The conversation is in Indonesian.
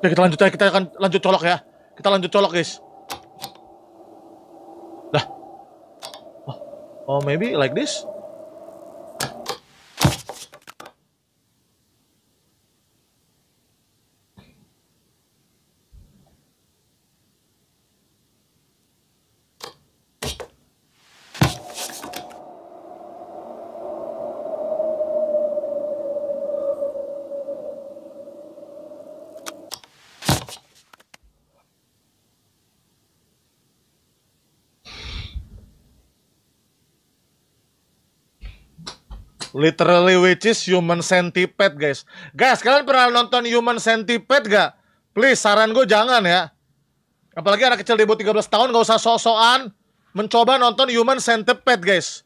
Oke, kita lanjut ya, kita akan lanjut colok ya. Kita lanjut colok, guys. Dah. Oh, oh, maybe like this. Literally which is human centipede guys. Guys, kalian pernah nonton human centipede gak? Please saran gue jangan ya. Apalagi anak kecil di bawah 13 tahun gak usah sosokan mencoba nonton human centipede guys.